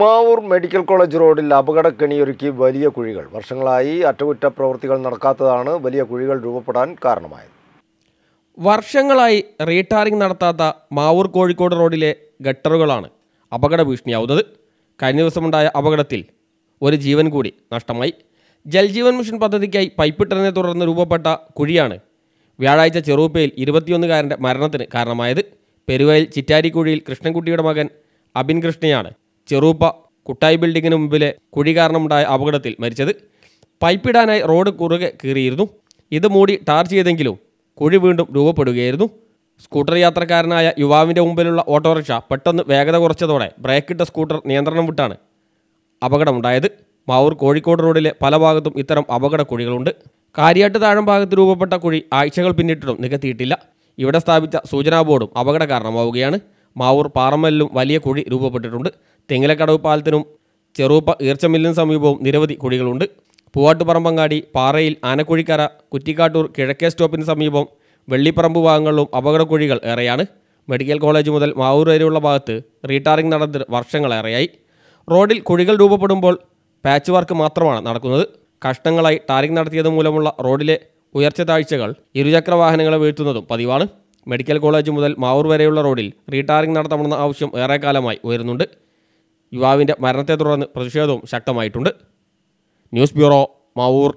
Mavoor medical college റോഡിൽ അപകടക്കെണിയൊരുക്കി വലിയ കുഴികൾ വർഷങ്ങളായി പ്രവൃത്തികൾ നടക്കാത്തതാണ് വലിയ കുഴികൾ രൂപപ്പെടാൻ കാരണമായത് വർഷങ്ങളായി റീടാറിംഗ് നടത്താത്ത മാവൂർ കോഴിക്കോട് റോഡിലെ ഗട്ടറുകളാണ് അപകട ഭീഷണിയാവുന്നത് കഴിഞ്ഞ ദിവസമുണ്ടായ അപകടത്തിൽ ഒരു ജീവൻ കൂടി നഷ്ടമായി ജൽജീവൻ മിഷൻ പദ്ധതിക്കായി പൈപ്പിട്ടതിനെ തുടർന്ന് രൂപപ്പെട്ട കുഴിയാണ് വ്യാഴാഴ്ച ചെറുപ്പയിൽ ഇരുപത്തിയൊന്നുകാരൻ്റെ മരണത്തിന് കാരണമായത് പെരുവയൽ ചിറ്റാരിക്കുഴിയിൽ കൃഷ്ണൻകുട്ടിയുടെ മകൻ അബിൻ കൃഷ്ണയാണ് ചെറൂപ്പ കുട്ടായി ബിൽഡിങ്ങിന് മുമ്പിലെ കുഴി കാരണമുണ്ടായ അപകടത്തിൽ മരിച്ചത് പൈപ്പിടാനായി റോഡ് കുറുകെ കീറിയിരുന്നു ഇത് മൂടി ടാർ ചെയ്തെങ്കിലും കുഴി വീണ്ടും രൂപപ്പെടുകയായിരുന്നു സ്കൂട്ടർ യാത്രക്കാരനായ യുവാവിൻ്റെ മുമ്പിലുള്ള ഓട്ടോറിക്ഷ പെട്ടെന്ന് വേഗത കുറച്ചതോടെ ബ്രേക്കിട്ട സ്കൂട്ടർ നിയന്ത്രണം വിട്ടാണ് അപകടമുണ്ടായത് മാവൂർ കോഴിക്കോട് റോഡിലെ പല ഭാഗത്തും ഇത്തരം അപകട കുഴികളുണ്ട് കാര്യാട്ട് താഴം ഭാഗത്ത് രൂപപ്പെട്ട കുഴി ആഴ്ചകൾ പിന്നിട്ടിട്ടും നികത്തിയിട്ടില്ല ഇവിടെ സ്ഥാപിച്ച സൂചനാ ബോർഡും അപകട കാരണമാവുകയാണ് മാവൂർ പാറമല്ലിലും വലിയ കുഴി രൂപപ്പെട്ടിട്ടുണ്ട് തെങ്ങിലക്കടവ് പാലത്തിനും ചെറുപ്പ ഈർച്ചമില്ലിനും സമീപവും നിരവധി കുഴികളുണ്ട് പൂവാട്ടുപറമ്പങ്ങാടി പാറയിൽ ആനക്കുഴിക്കര കുറ്റിക്കാട്ടൂർ കിഴക്കേ സ്റ്റോപ്പിന് സമീപം വെള്ളിപ്പറമ്പ് ഭാഗങ്ങളിലും അപകടക്കുഴികൾ ഏറെയാണ് മെഡിക്കൽ കോളേജ് മുതൽ മാവൂർ വരെയുള്ള ഭാഗത്ത് റീടാറിംഗ് നടന്നത് വർഷങ്ങളേറെയായി റോഡിൽ കുഴികൾ രൂപപ്പെടുമ്പോൾ പാച്ച് വർക്ക് മാത്രമാണ് നടക്കുന്നത് കഷ്ണങ്ങളായി ടാറിംഗ് നടത്തിയത് മൂലമുള്ള റോഡിലെ ഉയർച്ച താഴ്ചകൾ ഇരുചക്ര വാഹനങ്ങളെ വീഴ്ത്തുന്നതും പതിവാണ് മെഡിക്കൽ കോളേജ് മുതൽ മാവൂർ വരെയുള്ള റോഡിൽ റീടാറിംഗ് നടത്തണമെന്ന ആവശ്യം ഏറെക്കാലമായി ഉയരുന്നുണ്ട് യുവാവിൻ്റെ മരണത്തെ തുടർന്ന് പ്രതിഷേധവും ശക്തമായിട്ടുണ്ട് ന്യൂസ് ബ്യൂറോ മാവൂർ